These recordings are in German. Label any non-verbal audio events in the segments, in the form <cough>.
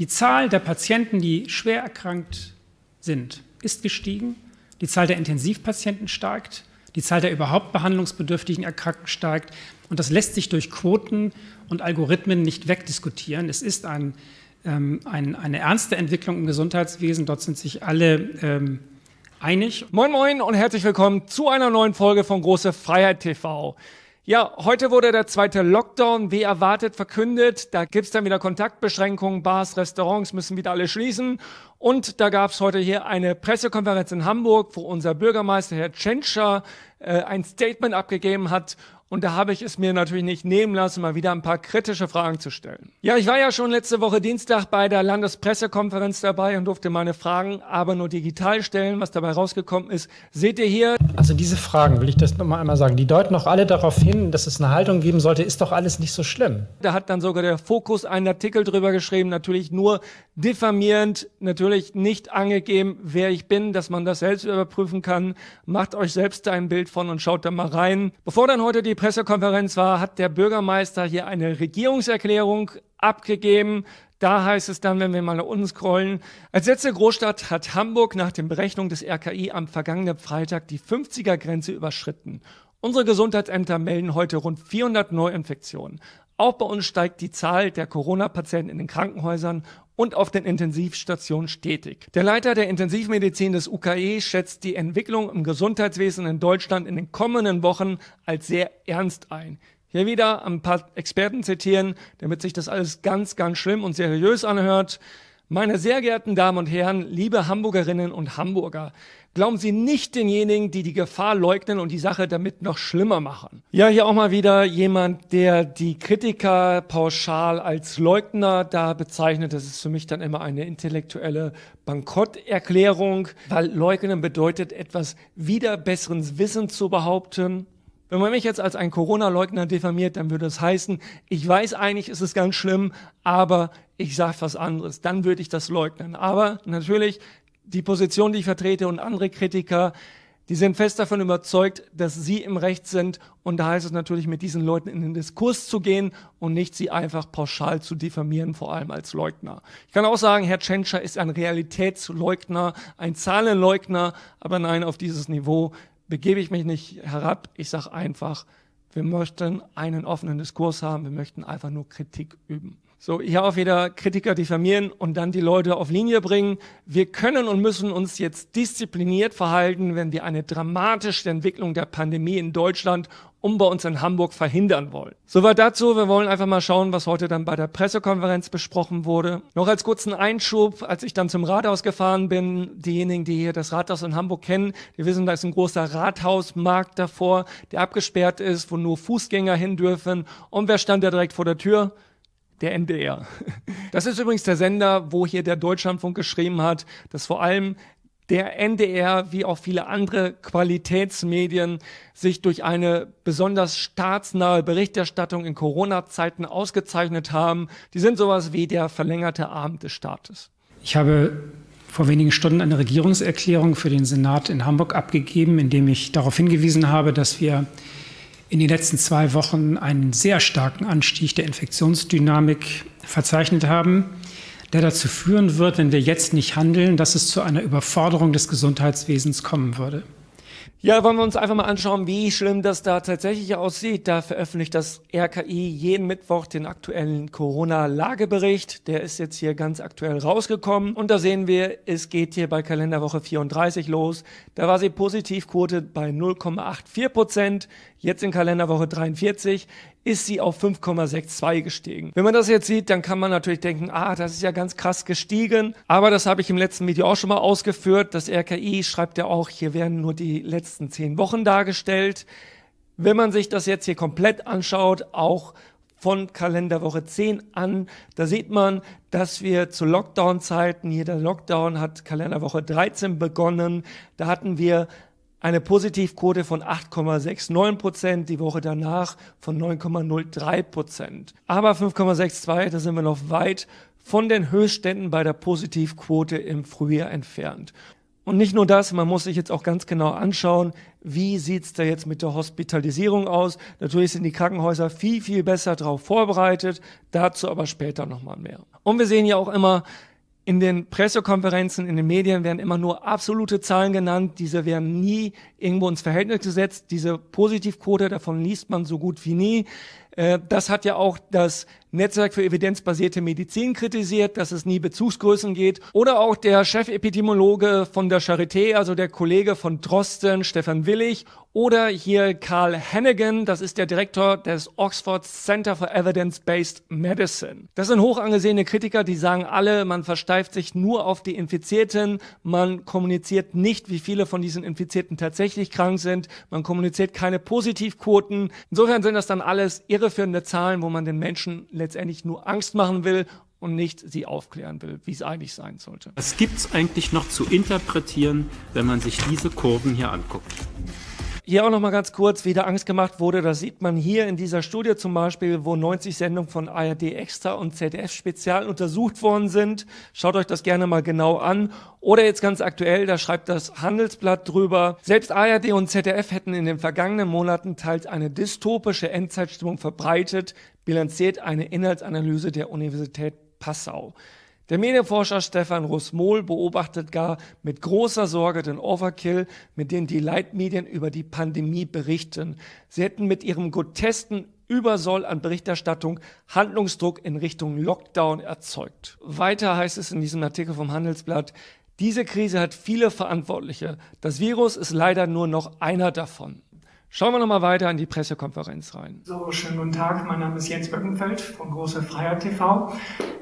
Die Zahl der Patienten, die schwer erkrankt sind, ist gestiegen. Die Zahl der Intensivpatienten steigt. Die Zahl der überhaupt behandlungsbedürftigen Erkrankten steigt. Und das lässt sich durch Quoten und Algorithmen nicht wegdiskutieren. Es ist ein, ähm, ein, eine ernste Entwicklung im Gesundheitswesen. Dort sind sich alle ähm, einig. Moin, moin und herzlich willkommen zu einer neuen Folge von Große Freiheit TV. Ja, heute wurde der zweite Lockdown wie erwartet verkündet. Da gibt's dann wieder Kontaktbeschränkungen, Bars, Restaurants müssen wieder alle schließen. Und da gab's heute hier eine Pressekonferenz in Hamburg, wo unser Bürgermeister Herr Tschentscher äh, ein Statement abgegeben hat und da habe ich es mir natürlich nicht nehmen lassen, mal wieder ein paar kritische Fragen zu stellen. Ja, ich war ja schon letzte Woche Dienstag bei der Landespressekonferenz dabei und durfte meine Fragen aber nur digital stellen. Was dabei rausgekommen ist, seht ihr hier. Also diese Fragen, will ich das nochmal einmal sagen, die deuten auch alle darauf hin, dass es eine Haltung geben sollte, ist doch alles nicht so schlimm. Da hat dann sogar der Fokus einen Artikel drüber geschrieben, natürlich nur diffamierend, natürlich nicht angegeben, wer ich bin, dass man das selbst überprüfen kann. Macht euch selbst ein Bild von und schaut da mal rein. Bevor dann heute die Pressekonferenz war, hat der Bürgermeister hier eine Regierungserklärung abgegeben. Da heißt es dann, wenn wir mal nach unten scrollen, als letzte Großstadt hat Hamburg nach den Berechnungen des RKI am vergangenen Freitag die 50er-Grenze überschritten. Unsere Gesundheitsämter melden heute rund 400 Neuinfektionen. Auch bei uns steigt die Zahl der Corona-Patienten in den Krankenhäusern und auf den Intensivstationen stetig. Der Leiter der Intensivmedizin des UKE schätzt die Entwicklung im Gesundheitswesen in Deutschland in den kommenden Wochen als sehr ernst ein. Hier wieder ein paar Experten zitieren, damit sich das alles ganz, ganz schlimm und seriös anhört. Meine sehr geehrten Damen und Herren, liebe Hamburgerinnen und Hamburger, glauben Sie nicht denjenigen, die die Gefahr leugnen und die Sache damit noch schlimmer machen. Ja, hier auch mal wieder jemand, der die Kritiker pauschal als Leugner da bezeichnet. Das ist für mich dann immer eine intellektuelle Bankrotterklärung, weil leugnen bedeutet, etwas wieder besseres Wissen zu behaupten. Wenn man mich jetzt als ein Corona-Leugner diffamiert, dann würde es heißen, ich weiß eigentlich, ist es ganz schlimm, aber ich sage was anderes, dann würde ich das leugnen. Aber natürlich, die Position, die ich vertrete und andere Kritiker, die sind fest davon überzeugt, dass sie im Recht sind. Und da heißt es natürlich, mit diesen Leuten in den Diskurs zu gehen und nicht sie einfach pauschal zu diffamieren, vor allem als Leugner. Ich kann auch sagen, Herr Tschentscher ist ein Realitätsleugner, ein Zahlenleugner. Aber nein, auf dieses Niveau begebe ich mich nicht herab. Ich sage einfach, wir möchten einen offenen Diskurs haben, wir möchten einfach nur Kritik üben. So, hier auch wieder Kritiker diffamieren und dann die Leute auf Linie bringen. Wir können und müssen uns jetzt diszipliniert verhalten, wenn wir eine dramatische Entwicklung der Pandemie in Deutschland um bei uns in Hamburg verhindern wollen. Soweit dazu. Wir wollen einfach mal schauen, was heute dann bei der Pressekonferenz besprochen wurde. Noch als kurzen Einschub, als ich dann zum Rathaus gefahren bin, diejenigen, die hier das Rathaus in Hamburg kennen, die wissen, da ist ein großer Rathausmarkt davor, der abgesperrt ist, wo nur Fußgänger hin dürfen. Und wer stand da direkt vor der Tür? der NDR. <laughs> Das ist übrigens der Sender, wo hier der Deutschlandfunk geschrieben hat, dass vor allem der NDR wie auch viele andere Qualitätsmedien sich durch eine besonders staatsnahe Berichterstattung in Corona-Zeiten ausgezeichnet haben. Die sind sowas wie der verlängerte Arm des Staates. Ich habe vor wenigen Stunden eine Regierungserklärung für den Senat in Hamburg abgegeben, in dem ich darauf hingewiesen habe, dass wir in den letzten zwei Wochen einen sehr starken Anstieg der Infektionsdynamik verzeichnet haben, der dazu führen wird, wenn wir jetzt nicht handeln, dass es zu einer Überforderung des Gesundheitswesens kommen würde. Ja, wollen wir uns einfach mal anschauen, wie schlimm das da tatsächlich aussieht. Da veröffentlicht das RKI jeden Mittwoch den aktuellen Corona-Lagebericht. Der ist jetzt hier ganz aktuell rausgekommen. Und da sehen wir, es geht hier bei Kalenderwoche 34 los. Da war sie Positivquote bei 0,84 Prozent. Jetzt in Kalenderwoche 43 ist sie auf 5,62 gestiegen. Wenn man das jetzt sieht, dann kann man natürlich denken, ah, das ist ja ganz krass gestiegen. Aber das habe ich im letzten Video auch schon mal ausgeführt. Das RKI schreibt ja auch, hier werden nur die letzten zehn Wochen dargestellt. Wenn man sich das jetzt hier komplett anschaut, auch von Kalenderwoche 10 an. Da sieht man, dass wir zu Lockdown-Zeiten, hier der Lockdown hat Kalenderwoche 13 begonnen, da hatten wir eine Positivquote von 8,69 Prozent, die Woche danach von 9,03 Prozent. Aber 5,62, da sind wir noch weit von den Höchstständen bei der Positivquote im Frühjahr entfernt. Und nicht nur das, man muss sich jetzt auch ganz genau anschauen, wie sieht's da jetzt mit der Hospitalisierung aus. Natürlich sind die Krankenhäuser viel, viel besser darauf vorbereitet, dazu aber später nochmal mehr. Und wir sehen ja auch immer, in den Pressekonferenzen, in den Medien werden immer nur absolute Zahlen genannt. Diese werden nie irgendwo ins Verhältnis gesetzt. Diese Positivquote, davon liest man so gut wie nie. Äh, das hat ja auch das Netzwerk für evidenzbasierte Medizin kritisiert, dass es nie Bezugsgrößen geht. Oder auch der Chefepidemiologe von der Charité, also der Kollege von Drosten, Stefan Willig. Oder hier Karl Hennigan, das ist der Direktor des Oxford Center for Evidence-Based Medicine. Das sind hoch angesehene Kritiker, die sagen alle, man versteift sich nur auf die Infizierten, man kommuniziert nicht, wie viele von diesen Infizierten tatsächlich krank sind, man kommuniziert keine Positivquoten. Insofern sind das dann alles irre irreführende Zahlen, wo man den Menschen letztendlich nur Angst machen will und nicht sie aufklären will, wie es eigentlich sein sollte. Was gibt es eigentlich noch zu interpretieren, wenn man sich diese Kurven hier anguckt? Hier auch nochmal ganz kurz, wie da Angst gemacht wurde, das sieht man hier in dieser Studie zum Beispiel, wo 90 Sendungen von ARD Extra und ZDF Spezial untersucht worden sind. Schaut euch das gerne mal genau an. Oder jetzt ganz aktuell, da schreibt das Handelsblatt drüber. Selbst ARD und ZDF hätten in den vergangenen Monaten teils eine dystopische Endzeitstimmung verbreitet, bilanziert eine Inhaltsanalyse der Universität Passau. Der Medienforscher Stefan Rusmol beobachtet gar mit großer Sorge den Overkill, mit dem die Leitmedien über die Pandemie berichten. Sie hätten mit ihrem grotesken Übersoll an Berichterstattung Handlungsdruck in Richtung Lockdown erzeugt. Weiter heißt es in diesem Artikel vom Handelsblatt, diese Krise hat viele Verantwortliche. Das Virus ist leider nur noch einer davon. Schauen wir nochmal weiter in die Pressekonferenz rein. So, schönen guten Tag. Mein Name ist Jens Böckenfeld von Große Freiheit TV.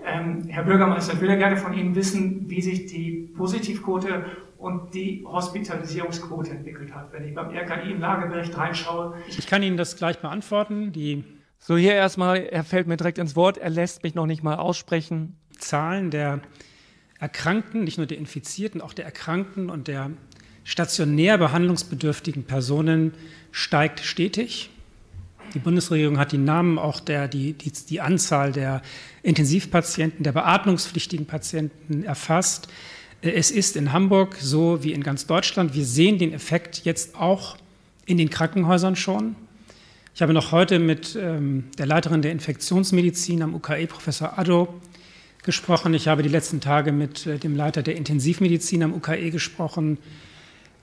Ähm, Herr Bürgermeister, ich würde gerne von Ihnen wissen, wie sich die Positivquote und die Hospitalisierungsquote entwickelt hat. Wenn ich beim RKI im Lagebericht reinschaue. Ich kann Ihnen das gleich beantworten. Die so, hier erstmal, er fällt mir direkt ins Wort. Er lässt mich noch nicht mal aussprechen. Zahlen der Erkrankten, nicht nur der Infizierten, auch der Erkrankten und der stationär behandlungsbedürftigen Personen steigt stetig. Die Bundesregierung hat die Namen auch der, die, die, die Anzahl der Intensivpatienten, der beatmungspflichtigen Patienten erfasst. Äh, es ist in Hamburg so wie in ganz Deutschland. Wir sehen den Effekt jetzt auch in den Krankenhäusern schon. Ich habe noch heute mit ähm, der Leiterin der Infektionsmedizin am UKE, Professor Addo, gesprochen. Ich habe die letzten Tage mit äh, dem Leiter der Intensivmedizin am UKE gesprochen.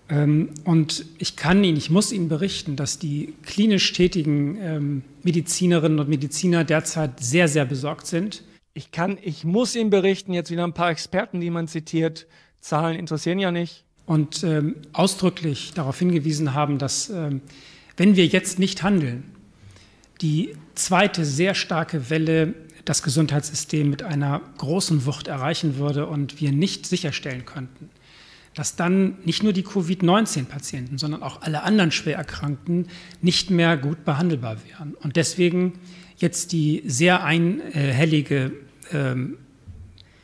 Ähm, und ich kann Ihnen, ich muss Ihnen berichten, dass die klinisch tätigen ähm, Medizinerinnen und Mediziner derzeit sehr, sehr besorgt sind. Ich kann, ich muss Ihnen berichten, jetzt wieder ein paar Experten, die man zitiert. Zahlen interessieren ja nicht. Und ähm, ausdrücklich darauf hingewiesen haben, dass ähm, wenn wir jetzt nicht handeln, die zweite sehr starke Welle das Gesundheitssystem mit einer großen Wucht erreichen würde und wir nicht sicherstellen könnten dass dann nicht nur die Covid-19-Patienten, sondern auch alle anderen Schwererkrankten nicht mehr gut behandelbar wären. Und deswegen jetzt die sehr einhellige ähm,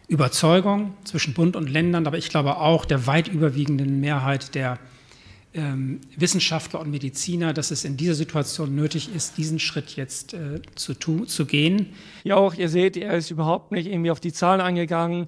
Überzeugung zwischen Bund und Ländern, aber ich glaube auch der weit überwiegenden Mehrheit der ähm, Wissenschaftler und Mediziner, dass es in dieser Situation nötig ist, diesen Schritt jetzt äh, zu, zu gehen. Ja, auch ihr seht, er ist überhaupt nicht irgendwie auf die Zahlen eingegangen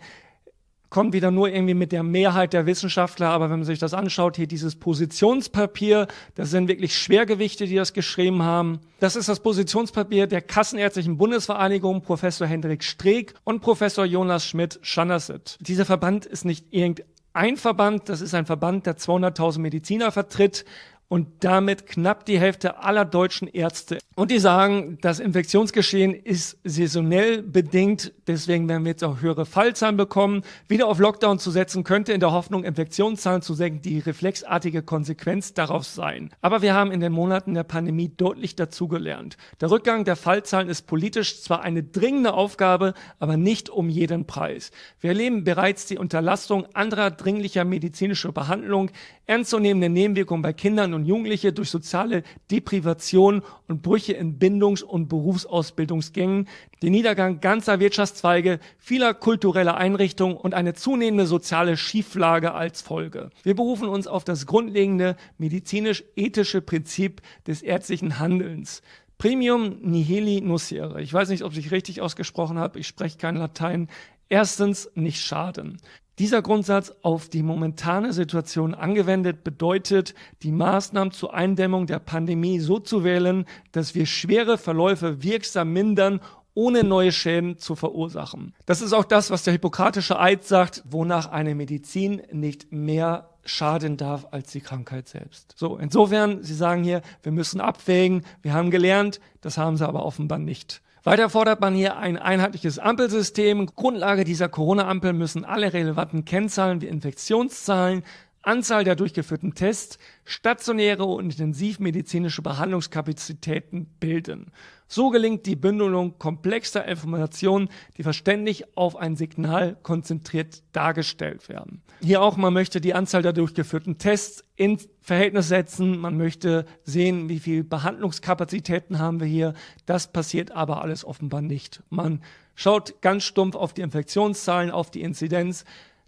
kommt wieder nur irgendwie mit der Mehrheit der Wissenschaftler, aber wenn man sich das anschaut, hier dieses Positionspapier, das sind wirklich Schwergewichte, die das geschrieben haben. Das ist das Positionspapier der Kassenärztlichen Bundesvereinigung, Professor Hendrik Streeck und Professor Jonas Schmidt-Schanasset. Dieser Verband ist nicht irgendein Verband, das ist ein Verband, der 200.000 Mediziner vertritt, und damit knapp die Hälfte aller deutschen Ärzte. Und die sagen, das Infektionsgeschehen ist saisonell bedingt, deswegen werden wir jetzt auch höhere Fallzahlen bekommen. Wieder auf Lockdown zu setzen könnte in der Hoffnung, Infektionszahlen zu senken, die reflexartige Konsequenz darauf sein. Aber wir haben in den Monaten der Pandemie deutlich dazugelernt. Der Rückgang der Fallzahlen ist politisch zwar eine dringende Aufgabe, aber nicht um jeden Preis. Wir erleben bereits die Unterlastung anderer dringlicher medizinischer Behandlung ernstzunehmende Nebenwirkungen bei Kindern und Jugendlichen durch soziale Deprivation und Brüche in Bindungs- und Berufsausbildungsgängen, den Niedergang ganzer Wirtschaftszweige, vieler kultureller Einrichtungen und eine zunehmende soziale Schieflage als Folge. Wir berufen uns auf das grundlegende medizinisch-ethische Prinzip des ärztlichen Handelns. Premium nihili nocere. Ich weiß nicht, ob ich richtig ausgesprochen habe. Ich spreche kein Latein. Erstens nicht schaden. Dieser Grundsatz auf die momentane Situation angewendet bedeutet, die Maßnahmen zur Eindämmung der Pandemie so zu wählen, dass wir schwere Verläufe wirksam mindern ohne neue Schäden zu verursachen. Das ist auch das, was der hippokratische Eid sagt, wonach eine Medizin nicht mehr schaden darf als die Krankheit selbst. So, insofern, Sie sagen hier, wir müssen abwägen, wir haben gelernt, das haben Sie aber offenbar nicht. Weiter fordert man hier ein einheitliches Ampelsystem. Grundlage dieser Corona-Ampel müssen alle relevanten Kennzahlen wie Infektionszahlen, Anzahl der durchgeführten Tests, stationäre und intensivmedizinische Behandlungskapazitäten bilden. So gelingt die Bündelung komplexer Informationen, die verständlich auf ein Signal konzentriert dargestellt werden. Hier auch, man möchte die Anzahl der durchgeführten Tests ins Verhältnis setzen, man möchte sehen, wie viel Behandlungskapazitäten haben wir hier. Das passiert aber alles offenbar nicht. Man schaut ganz stumpf auf die Infektionszahlen, auf die Inzidenz,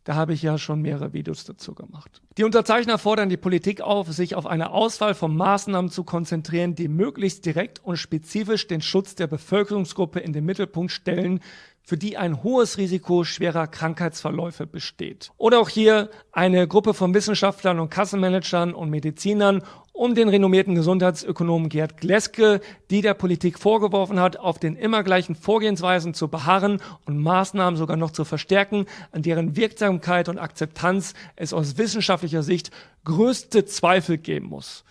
da habe ich ja schon mehrere Videos dazu gemacht. Die Unterzeichner fordern die Politik auf, sich auf eine Auswahl von Maßnahmen zu konzentrieren, die möglichst direkt und spezifisch den Schutz der Bevölkerungsgruppe in den Mittelpunkt stellen, für die ein hohes Risiko schwerer Krankheitsverläufe besteht. Oder auch hier eine Gruppe von Wissenschaftlern und Kassenmanagern und Medizinern um den renommierten Gesundheitsökonomen Gerd Gleske, die der Politik vorgeworfen hat, auf den immer gleichen Vorgehensweisen zu beharren und Maßnahmen sogar noch zu verstärken, an deren Wirksamkeit und Akzeptanz es aus wissenschaftlicher Sicht größte Zweifel geben muss.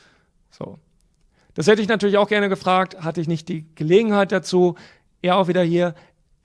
So. Das hätte ich natürlich auch gerne gefragt, hatte ich nicht die Gelegenheit dazu. Er auch wieder hier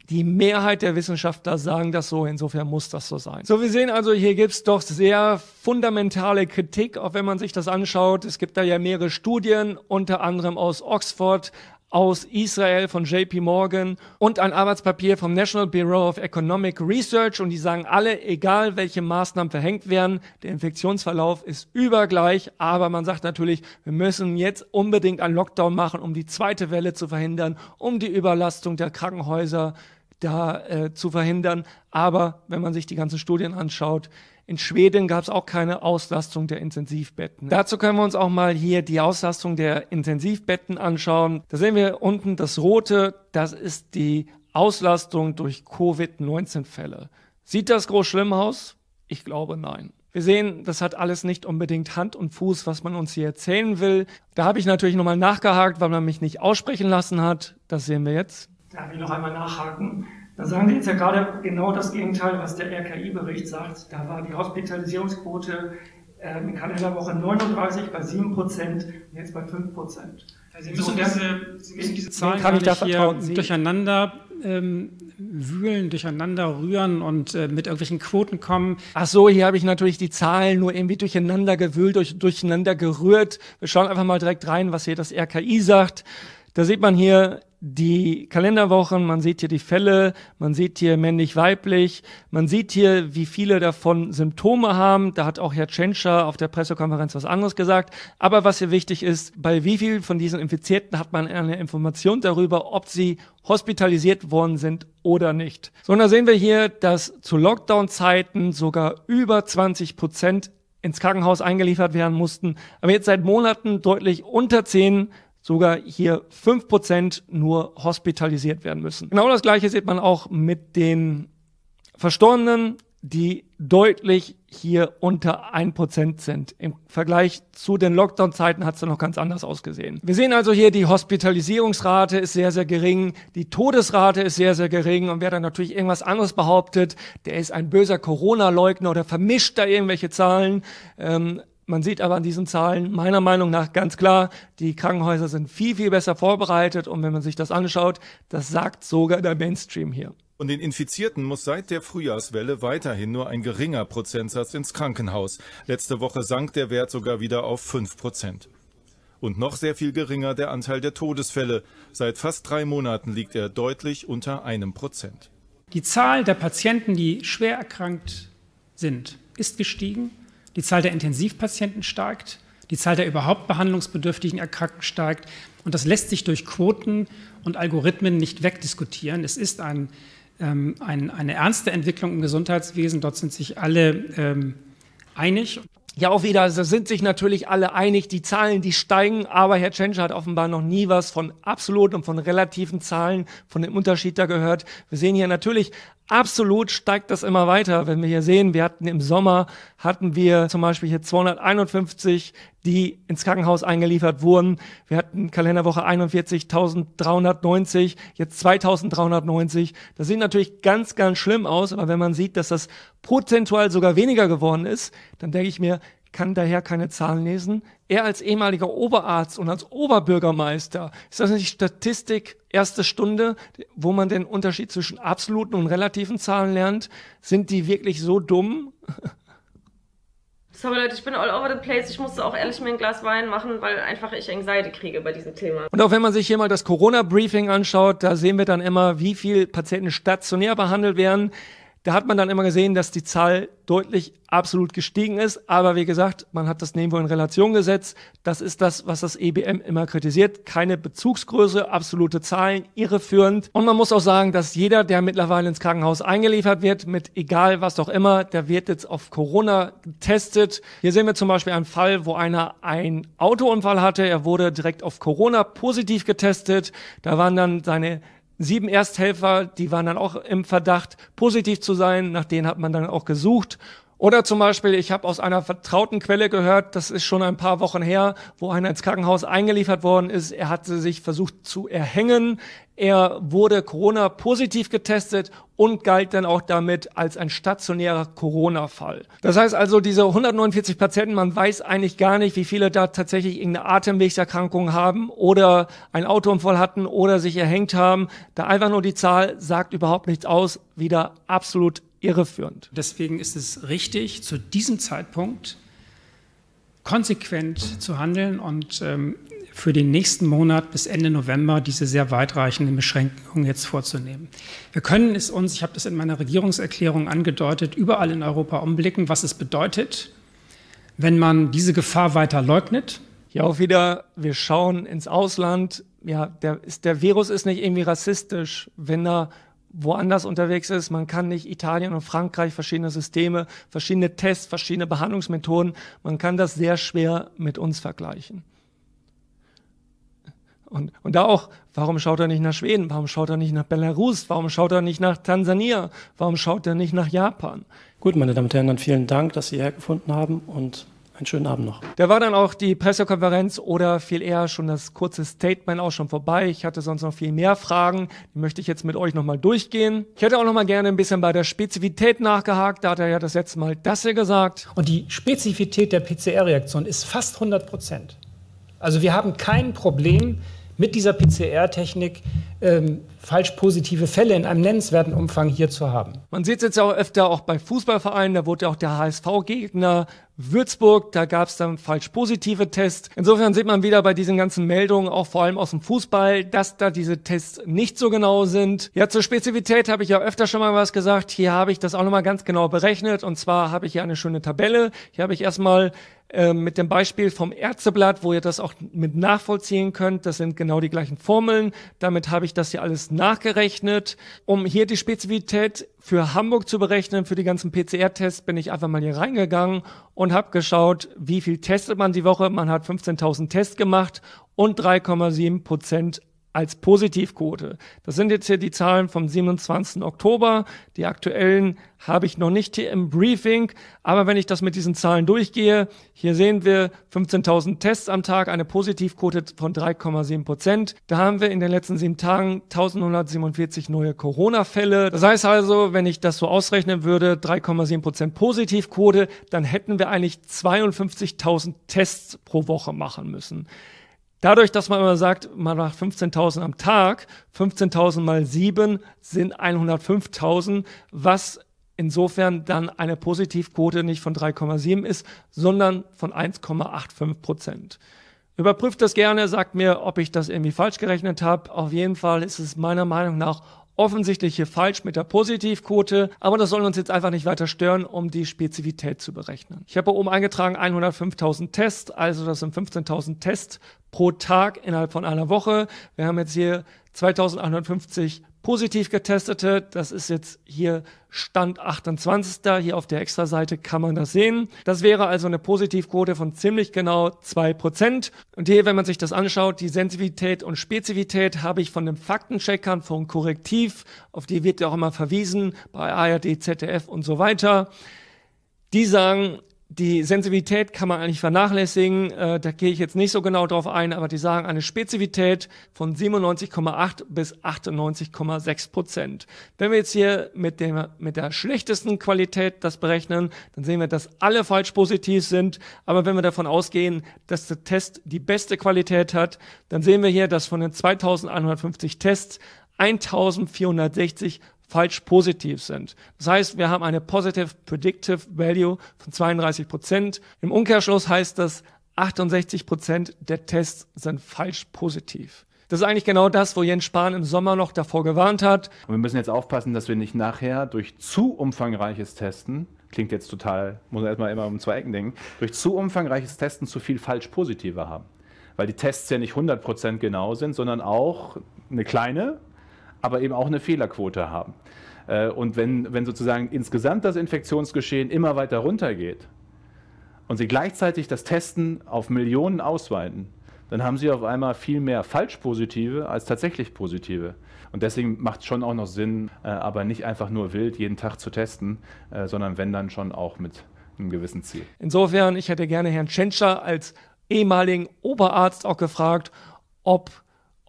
die Mehrheit der Wissenschaftler sagen das so, insofern muss das so sein. So, wir sehen also, hier gibt's doch sehr fundamentale Kritik, auch wenn man sich das anschaut. Es gibt da ja mehrere Studien, unter anderem aus Oxford, aus Israel von JP Morgan und ein Arbeitspapier vom National Bureau of Economic Research und die sagen alle, egal welche Maßnahmen verhängt werden, der Infektionsverlauf ist übergleich, aber man sagt natürlich, wir müssen jetzt unbedingt einen Lockdown machen, um die zweite Welle zu verhindern, um die Überlastung der Krankenhäuser da äh, zu verhindern. Aber wenn man sich die ganzen Studien anschaut, in Schweden gab es auch keine Auslastung der Intensivbetten. Dazu können wir uns auch mal hier die Auslastung der Intensivbetten anschauen. Da sehen wir unten das rote, das ist die Auslastung durch Covid-19-Fälle. Sieht das groß schlimm aus? Ich glaube nein. Wir sehen, das hat alles nicht unbedingt Hand und Fuß, was man uns hier erzählen will. Da habe ich natürlich nochmal nachgehakt, weil man mich nicht aussprechen lassen hat. Das sehen wir jetzt. Darf ich noch einmal nachhaken? Da sagen Sie jetzt ja gerade genau das Gegenteil, was der RKI-Bericht sagt. Da war die Hospitalisierungsquote ähm, in Kalenderwoche 39 bei 7 Prozent und jetzt bei 5 Prozent. Also Sie müssen, diese, Sie müssen diese Zahlen kann ich da hier durcheinander ähm, wühlen, durcheinander rühren und äh, mit irgendwelchen Quoten kommen. Ach so, hier habe ich natürlich die Zahlen nur irgendwie durcheinander gewühlt, durch, durcheinander gerührt. Wir schauen einfach mal direkt rein, was hier das RKI sagt. Da sieht man hier die Kalenderwochen, man sieht hier die Fälle, man sieht hier männlich-weiblich, man sieht hier, wie viele davon Symptome haben. Da hat auch Herr Tschentscher auf der Pressekonferenz was anderes gesagt. Aber was hier wichtig ist, bei wie vielen von diesen Infizierten hat man eine Information darüber, ob sie hospitalisiert worden sind oder nicht. So, und da sehen wir hier, dass zu Lockdown-Zeiten sogar über 20 Prozent ins Krankenhaus eingeliefert werden mussten, aber jetzt seit Monaten deutlich unter 10 sogar hier fünf Prozent nur hospitalisiert werden müssen. Genau das gleiche sieht man auch mit den Verstorbenen, die deutlich hier unter ein Prozent sind. Im Vergleich zu den Lockdown-Zeiten hat es dann noch ganz anders ausgesehen. Wir sehen also hier, die Hospitalisierungsrate ist sehr, sehr gering, die Todesrate ist sehr, sehr gering und wer dann natürlich irgendwas anderes behauptet, der ist ein böser Corona-Leugner oder vermischt da irgendwelche Zahlen. Ähm, man sieht aber an diesen Zahlen meiner Meinung nach ganz klar, die Krankenhäuser sind viel, viel besser vorbereitet. Und wenn man sich das anschaut, das sagt sogar der Mainstream hier. Und den Infizierten muss seit der Frühjahrswelle weiterhin nur ein geringer Prozentsatz ins Krankenhaus. Letzte Woche sank der Wert sogar wieder auf 5 Prozent. Und noch sehr viel geringer der Anteil der Todesfälle. Seit fast drei Monaten liegt er deutlich unter einem Prozent. Die Zahl der Patienten, die schwer erkrankt sind, ist gestiegen die Zahl der Intensivpatienten steigt, die Zahl der überhaupt behandlungsbedürftigen Erkrankten steigt. Und das lässt sich durch Quoten und Algorithmen nicht wegdiskutieren. Es ist ein, ähm, ein, eine ernste Entwicklung im Gesundheitswesen. Dort sind sich alle ähm, einig. Ja, auch wieder, da sind sich natürlich alle einig, die Zahlen, die steigen, aber Herr Tschentscher hat offenbar noch nie was von absoluten und von relativen Zahlen, von dem Unterschied da gehört. Wir sehen hier natürlich absolut steigt das immer weiter. Wenn wir hier sehen, wir hatten im Sommer, hatten wir zum Beispiel hier 251, die ins Krankenhaus eingeliefert wurden. Wir hatten Kalenderwoche 41.390, jetzt 2.390. Das sieht natürlich ganz, ganz schlimm aus, aber wenn man sieht, dass das prozentual sogar weniger geworden ist, dann denke ich mir, kann daher keine Zahlen lesen. Er als ehemaliger Oberarzt und als Oberbürgermeister, ist das nicht Statistik erste Stunde, wo man den Unterschied zwischen absoluten und relativen Zahlen lernt? Sind die wirklich so dumm? Sorry Leute, ich bin all over the place. Ich musste auch ehrlich mir ein Glas Wein machen, weil einfach ich Anxiety kriege bei diesem Thema. Und auch wenn man sich hier mal das Corona-Briefing anschaut, da sehen wir dann immer, wie viel Patienten stationär behandelt werden. Da hat man dann immer gesehen, dass die Zahl deutlich absolut gestiegen ist. Aber wie gesagt, man hat das Nebenwohl in Relation gesetzt. Das ist das, was das EBM immer kritisiert. Keine Bezugsgröße, absolute Zahlen, irreführend. Und man muss auch sagen, dass jeder, der mittlerweile ins Krankenhaus eingeliefert wird, mit egal was auch immer, der wird jetzt auf Corona getestet. Hier sehen wir zum Beispiel einen Fall, wo einer einen Autounfall hatte. Er wurde direkt auf Corona positiv getestet. Da waren dann seine sieben Ersthelfer, die waren dann auch im Verdacht, positiv zu sein. Nach denen hat man dann auch gesucht oder zum Beispiel, ich habe aus einer vertrauten Quelle gehört, das ist schon ein paar Wochen her, wo einer ins Krankenhaus eingeliefert worden ist. Er hatte sich versucht zu erhängen. Er wurde Corona positiv getestet und galt dann auch damit als ein stationärer Corona-Fall. Das heißt also, diese 149 Patienten, man weiß eigentlich gar nicht, wie viele da tatsächlich irgendeine Atemwegserkrankung haben oder einen Autounfall hatten oder sich erhängt haben. Da einfach nur die Zahl sagt überhaupt nichts aus. Wieder absolut irreführend. Deswegen ist es richtig, zu diesem Zeitpunkt konsequent zu handeln und ähm, für den nächsten Monat bis Ende November diese sehr weitreichenden Beschränkungen jetzt vorzunehmen. Wir können es uns, ich habe das in meiner Regierungserklärung angedeutet, überall in Europa umblicken, was es bedeutet, wenn man diese Gefahr weiter leugnet. Ja, auch wieder, wir schauen ins Ausland. Ja, der, ist, der Virus ist nicht irgendwie rassistisch, wenn er woanders unterwegs ist. Man kann nicht Italien und Frankreich verschiedene Systeme, verschiedene Tests, verschiedene Behandlungsmethoden. Man kann das sehr schwer mit uns vergleichen. Und, und da auch, warum schaut er nicht nach Schweden? Warum schaut er nicht nach Belarus? Warum schaut er nicht nach Tansania? Warum schaut er nicht nach Japan? Gut, meine Damen und Herren, dann vielen Dank, dass Sie hergefunden haben und einen schönen Abend noch. Da war dann auch die Pressekonferenz oder viel eher schon das kurze Statement auch schon vorbei. Ich hatte sonst noch viel mehr Fragen. Die möchte ich jetzt mit euch nochmal durchgehen. Ich hätte auch nochmal gerne ein bisschen bei der Spezifität nachgehakt. Da hat er ja das letzte Mal das hier gesagt. Und die Spezifität der PCR-Reaktion ist fast 100 Prozent. Also wir haben kein Problem mit dieser PCR-Technik ähm, falsch positive Fälle in einem nennenswerten Umfang hier zu haben. Man sieht es jetzt auch öfter auch bei Fußballvereinen, da wurde ja auch der HSV-Gegner Würzburg, da gab es dann falsch positive Tests. Insofern sieht man wieder bei diesen ganzen Meldungen, auch vor allem aus dem Fußball, dass da diese Tests nicht so genau sind. Ja, zur Spezifität habe ich ja öfter schon mal was gesagt. Hier habe ich das auch nochmal ganz genau berechnet. Und zwar habe ich hier eine schöne Tabelle. Hier habe ich erstmal ähm, mit dem Beispiel vom Ärzteblatt, wo ihr das auch mit nachvollziehen könnt. Das sind genau die gleichen Formeln. Damit habe ich ich das hier alles nachgerechnet. Um hier die Spezifität für Hamburg zu berechnen, für die ganzen PCR-Tests, bin ich einfach mal hier reingegangen und habe geschaut, wie viel testet man die Woche. Man hat 15.000 Tests gemacht und 3,7 Prozent als Positivquote. Das sind jetzt hier die Zahlen vom 27. Oktober. Die aktuellen habe ich noch nicht hier im Briefing. Aber wenn ich das mit diesen Zahlen durchgehe, hier sehen wir 15.000 Tests am Tag, eine Positivquote von 3,7 Prozent. Da haben wir in den letzten sieben Tagen 1147 neue Corona-Fälle. Das heißt also, wenn ich das so ausrechnen würde, 3,7 Prozent Positivquote, dann hätten wir eigentlich 52.000 Tests pro Woche machen müssen. Dadurch, dass man immer sagt, man macht 15.000 am Tag, 15.000 mal 7 sind 105.000, was insofern dann eine Positivquote nicht von 3,7 ist, sondern von 1,85 Prozent. Überprüft das gerne, sagt mir, ob ich das irgendwie falsch gerechnet habe. Auf jeden Fall ist es meiner Meinung nach offensichtlich hier falsch mit der Positivquote, aber das soll uns jetzt einfach nicht weiter stören, um die Spezifität zu berechnen. Ich habe oben eingetragen 105.000 Tests, also das sind 15.000 Tests pro Tag innerhalb von einer Woche. Wir haben jetzt hier 2150 positiv getestete. Das ist jetzt hier Stand 28. Hier auf der Extra-Seite kann man das sehen. Das wäre also eine Positivquote von ziemlich genau zwei Prozent. Und hier, wenn man sich das anschaut, die Sensitivität und Spezifität habe ich von dem Faktencheckern von Korrektiv, auf die wird ja auch immer verwiesen, bei ARD, ZDF und so weiter. Die sagen, die Sensibilität kann man eigentlich vernachlässigen, äh, da gehe ich jetzt nicht so genau drauf ein, aber die sagen eine Spezifität von 97,8 bis 98,6 Prozent. Wenn wir jetzt hier mit, dem, mit der schlechtesten Qualität das berechnen, dann sehen wir, dass alle falsch positiv sind, aber wenn wir davon ausgehen, dass der Test die beste Qualität hat, dann sehen wir hier, dass von den 2150 Tests 1460 falsch positiv sind. Das heißt, wir haben eine Positive Predictive Value von 32 Prozent. Im Umkehrschluss heißt das, 68 Prozent der Tests sind falsch positiv. Das ist eigentlich genau das, wo Jens Spahn im Sommer noch davor gewarnt hat. Und wir müssen jetzt aufpassen, dass wir nicht nachher durch zu umfangreiches Testen, klingt jetzt total, muss man erstmal immer um zwei Ecken denken, durch zu umfangreiches Testen zu viel falsch positive haben. Weil die Tests ja nicht 100% genau sind, sondern auch eine kleine aber eben auch eine Fehlerquote haben. Äh, und wenn, wenn sozusagen insgesamt das Infektionsgeschehen immer weiter runtergeht und Sie gleichzeitig das Testen auf Millionen ausweiten, dann haben Sie auf einmal viel mehr Falschpositive als tatsächlich Positive. Und deswegen macht es schon auch noch Sinn, äh, aber nicht einfach nur wild jeden Tag zu testen, äh, sondern wenn dann schon auch mit einem gewissen Ziel. Insofern, ich hätte gerne Herrn Tschentscher als ehemaligen Oberarzt auch gefragt, ob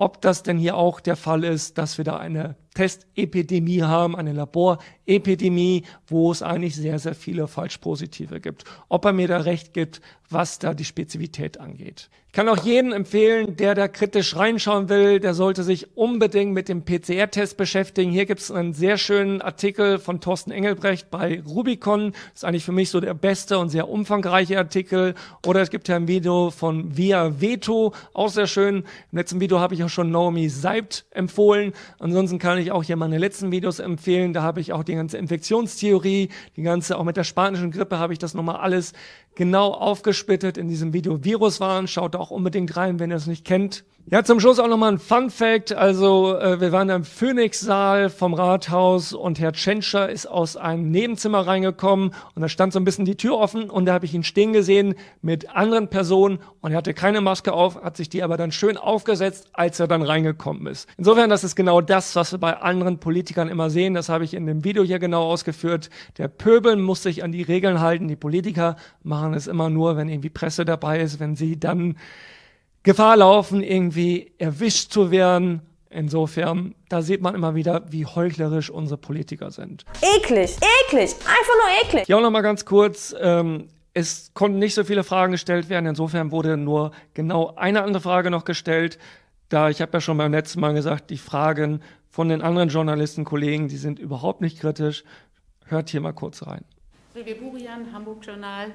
ob das denn hier auch der Fall ist, dass wir da eine Testepidemie haben, eine Laborepidemie, wo es eigentlich sehr, sehr viele Falschpositive gibt. Ob er mir da recht gibt, was da die Spezifität angeht. Ich kann auch jedem empfehlen, der da kritisch reinschauen will, der sollte sich unbedingt mit dem PCR-Test beschäftigen. Hier gibt es einen sehr schönen Artikel von Thorsten Engelbrecht bei Rubicon. Das ist eigentlich für mich so der beste und sehr umfangreiche Artikel. Oder es gibt ja ein Video von Via Veto, auch sehr schön. Im letzten Video habe ich auch schon Naomi Seibt empfohlen. Ansonsten kann ich ich auch hier meine letzten Videos empfehlen. Da habe ich auch die ganze Infektionstheorie, die ganze, auch mit der spanischen Grippe habe ich das nochmal alles genau aufgesplittet in diesem Video Virus waren. Schaut auch unbedingt rein, wenn ihr es nicht kennt. Ja, zum Schluss auch nochmal ein Fun Fact. Also, äh, wir waren im Phoenix-Saal vom Rathaus und Herr Tschentscher ist aus einem Nebenzimmer reingekommen und da stand so ein bisschen die Tür offen und da habe ich ihn stehen gesehen mit anderen Personen und er hatte keine Maske auf, hat sich die aber dann schön aufgesetzt, als er dann reingekommen ist. Insofern, das ist genau das, was wir bei anderen Politikern immer sehen. Das habe ich in dem Video hier genau ausgeführt. Der Pöbel muss sich an die Regeln halten, die Politiker machen machen es immer nur, wenn irgendwie Presse dabei ist, wenn sie dann Gefahr laufen, irgendwie erwischt zu werden. Insofern, da sieht man immer wieder, wie heuchlerisch unsere Politiker sind. Eklig, eklig, einfach nur eklig. Ja, und nochmal ganz kurz, ähm, es konnten nicht so viele Fragen gestellt werden. Insofern wurde nur genau eine andere Frage noch gestellt. Da ich habe ja schon beim letzten Mal gesagt, die Fragen von den anderen Journalisten, Kollegen, die sind überhaupt nicht kritisch. Hört hier mal kurz rein. Silvia Burian, Hamburg Journal.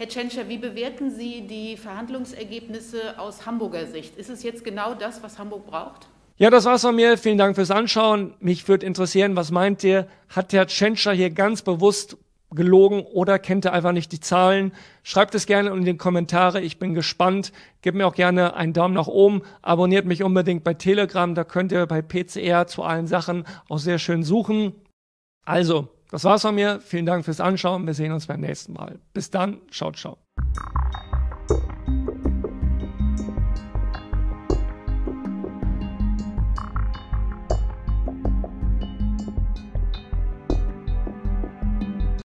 Herr Tschentscher, wie bewerten Sie die Verhandlungsergebnisse aus Hamburger Sicht? Ist es jetzt genau das, was Hamburg braucht? Ja, das war's von mir. Vielen Dank fürs Anschauen. Mich würde interessieren, was meint ihr? Hat Herr Tschentscher hier ganz bewusst gelogen oder kennt er einfach nicht die Zahlen? Schreibt es gerne in die Kommentare. Ich bin gespannt. Gebt mir auch gerne einen Daumen nach oben. Abonniert mich unbedingt bei Telegram. Da könnt ihr bei PCR zu allen Sachen auch sehr schön suchen. Also, das war's von mir. Vielen Dank fürs Anschauen. Wir sehen uns beim nächsten Mal. Bis dann. Ciao, ciao.